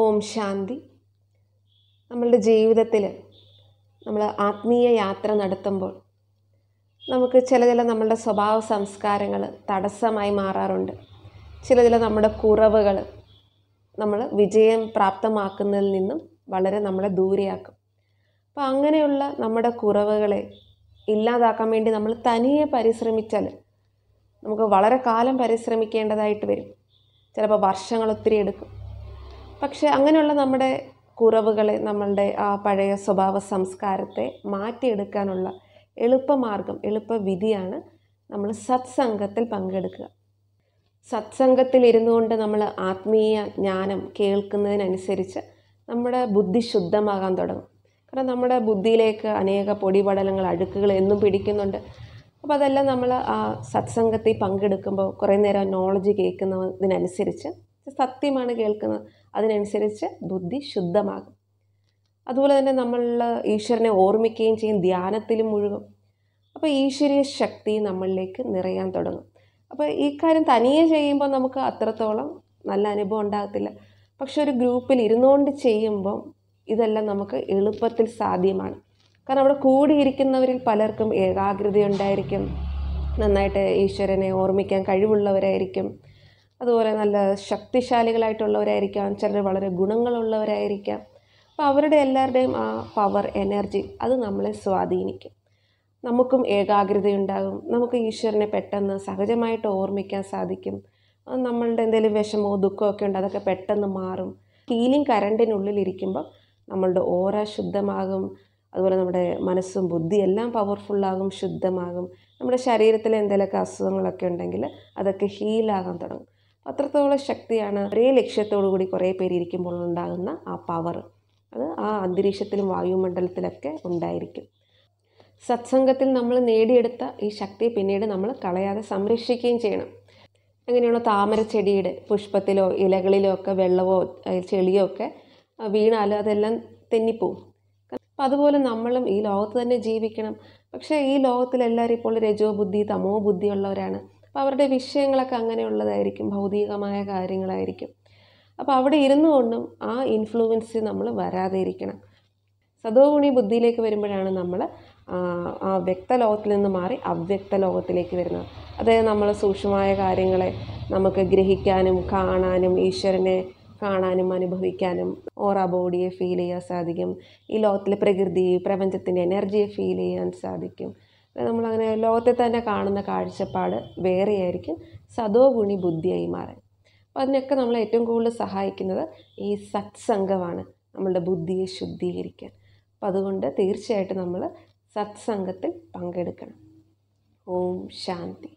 ഓം ശാന്തി നമ്മളുടെ ജീവിതത്തിൽ നമ്മൾ ആത്മീയ യാത്ര നടത്തുമ്പോൾ നമുക്ക് ചില ചില നമ്മളുടെ സ്വഭാവ സംസ്കാരങ്ങൾ തടസ്സമായി മാറാറുണ്ട് ചില ചില നമ്മുടെ കുറവുകൾ നമ്മൾ വിജയം പ്രാപ്തമാക്കുന്നതിൽ നിന്നും വളരെ നമ്മളെ ദൂരെയാക്കും അപ്പോൾ അങ്ങനെയുള്ള നമ്മുടെ കുറവുകളെ ഇല്ലാതാക്കാൻ വേണ്ടി നമ്മൾ തനിയെ പരിശ്രമിച്ചാൽ നമുക്ക് വളരെ കാലം പരിശ്രമിക്കേണ്ടതായിട്ട് വരും ചിലപ്പോൾ വർഷങ്ങൾ ഒത്തിരി എടുക്കും പക്ഷേ അങ്ങനെയുള്ള നമ്മുടെ കുറവുകളെ നമ്മളുടെ ആ പഴയ സ്വഭാവ സംസ്കാരത്തെ മാറ്റിയെടുക്കാനുള്ള എളുപ്പമാർഗം എളുപ്പവിധിയാണ് നമ്മൾ സത്സംഗത്തിൽ പങ്കെടുക്കുക സത്സംഗത്തിൽ ഇരുന്നു കൊണ്ട് നമ്മൾ ആത്മീയ ജ്ഞാനം കേൾക്കുന്നതിനനുസരിച്ച് നമ്മുടെ ബുദ്ധി ശുദ്ധമാകാൻ തുടങ്ങും കാരണം നമ്മുടെ ബുദ്ധിയിലേക്ക് അനേക പൊടിപടലങ്ങൾ അഴുക്കുകൾ എന്നും പിടിക്കുന്നുണ്ട് അപ്പോൾ അതെല്ലാം നമ്മൾ ആ സത്സംഗത്തിൽ പങ്കെടുക്കുമ്പോൾ കുറേ നേരം നോളജ് കേൾക്കുന്നതിനനുസരിച്ച് സത്യമാണ് കേൾക്കുന്നത് അതിനനുസരിച്ച് ബുദ്ധി ശുദ്ധമാകും അതുപോലെ തന്നെ നമ്മൾ ഈശ്വരനെ ഓർമ്മിക്കുകയും ചെയ്യും ധ്യാനത്തിലും മുഴുകും അപ്പോൾ ഈശ്വരീയ ശക്തി നമ്മളിലേക്ക് നിറയാൻ തുടങ്ങും അപ്പോൾ ഈ കാര്യം തനിയെ ചെയ്യുമ്പോൾ നമുക്ക് അത്രത്തോളം നല്ല അനുഭവം ഉണ്ടാകത്തില്ല പക്ഷെ ഒരു ഗ്രൂപ്പിൽ ഇരുന്നുകൊണ്ട് ചെയ്യുമ്പം ഇതെല്ലാം നമുക്ക് എളുപ്പത്തിൽ സാധ്യമാണ് കാരണം അവിടെ കൂടിയിരിക്കുന്നവരിൽ പലർക്കും ഏകാഗ്രത ഉണ്ടായിരിക്കും നന്നായിട്ട് ഈശ്വരനെ ഓർമ്മിക്കാൻ കഴിവുള്ളവരായിരിക്കും അതുപോലെ നല്ല ശക്തിശാലികളായിട്ടുള്ളവരായിരിക്കാം ചിലർ വളരെ ഗുണങ്ങളുള്ളവരായിരിക്കാം അപ്പോൾ അവരുടെ എല്ലാവരുടെയും ആ പവർ എനർജി അത് നമ്മളെ സ്വാധീനിക്കും നമുക്കും ഏകാഗ്രതയുണ്ടാകും നമുക്ക് ഈശ്വരനെ പെട്ടെന്ന് സഹജമായിട്ട് ഓർമ്മിക്കാൻ സാധിക്കും നമ്മളുടെ എന്തെങ്കിലും വിഷമോ ദുഃഖമോ ഒക്കെ ഉണ്ട് അതൊക്കെ പെട്ടെന്ന് മാറും ഹീലിംഗ് കറണ്ടിനുള്ളിൽ ഇരിക്കുമ്പോൾ നമ്മളുടെ ഓറ ശുദ്ധമാകും അതുപോലെ നമ്മുടെ മനസ്സും ബുദ്ധിയും എല്ലാം പവർഫുള്ളാകും ശുദ്ധമാകും നമ്മുടെ ശരീരത്തിൽ എന്തെങ്കിലുമൊക്കെ അസുഖങ്ങളൊക്കെ ഉണ്ടെങ്കിൽ അതൊക്കെ ഹീലാകാൻ തുടങ്ങും അത്രത്തോളം ശക്തിയാണ് ഒരേ ലക്ഷ്യത്തോടു കൂടി കുറേ ഇരിക്കുമ്പോൾ ഉണ്ടാകുന്ന ആ പവർ അത് ആ അന്തരീക്ഷത്തിലും വായുമണ്ഡലത്തിലൊക്കെ ഉണ്ടായിരിക്കും സത്സംഗത്തിൽ നമ്മൾ നേടിയെടുത്ത ഈ ശക്തി പിന്നീട് നമ്മൾ കളയാതെ സംരക്ഷിക്കുകയും ചെയ്യണം അങ്ങനെയുള്ള താമര ചെടിയുടെ പുഷ്പത്തിലോ ഇലകളിലോ ഒക്കെ വെള്ളമോ ചെളിയോ ഒക്കെ വീണാലും അതെല്ലാം തെന്നിപ്പോവും അപ്പം അതുപോലെ നമ്മളും ഈ ലോകത്ത് തന്നെ ജീവിക്കണം പക്ഷേ ഈ ലോകത്തിൽ ഇപ്പോൾ രജോ ബുദ്ധി തമോ ബുദ്ധിയുള്ളവരാണ് അപ്പോൾ അവരുടെ വിഷയങ്ങളൊക്കെ അങ്ങനെയുള്ളതായിരിക്കും ഭൗതികമായ കാര്യങ്ങളായിരിക്കും അപ്പോൾ അവിടെ ഇരുന്നു കൊണ്ടും ആ ഇൻഫ്ലുവൻസ് നമ്മൾ വരാതെ ഇരിക്കണം സദോഗുണി ബുദ്ധിയിലേക്ക് വരുമ്പോഴാണ് നമ്മൾ ആ വ്യക്ത ലോകത്തിൽ നിന്ന് മാറി അവ്യക്ത ലോകത്തിലേക്ക് വരുന്നത് അതായത് നമ്മൾ സൂക്ഷ്മമായ കാര്യങ്ങളെ നമുക്ക് ഗ്രഹിക്കാനും കാണാനും ഈശ്വരനെ കാണാനും അനുഭവിക്കാനും ഓറ ബോഡിയെ ഫീൽ ചെയ്യാൻ സാധിക്കും ഈ ലോകത്തിലെ പ്രകൃതി പ്രപഞ്ചത്തിൻ്റെ എനർജിയെ ഫീൽ ചെയ്യാൻ സാധിക്കും നമ്മളങ്ങനെ ലോകത്തെ തന്നെ കാണുന്ന കാഴ്ചപ്പാട് വേറെയായിരിക്കും സതോ ഗുണി ബുദ്ധിയായി മാറാൻ അപ്പോൾ അതിനൊക്കെ നമ്മളെ ഏറ്റവും കൂടുതൽ സഹായിക്കുന്നത് ഈ സത്സംഗമാണ് നമ്മളുടെ ബുദ്ധിയെ ശുദ്ധീകരിക്കാൻ അപ്പം അതുകൊണ്ട് തീർച്ചയായിട്ടും നമ്മൾ സത്സംഗത്തിൽ പങ്കെടുക്കണം ഓം ശാന്തി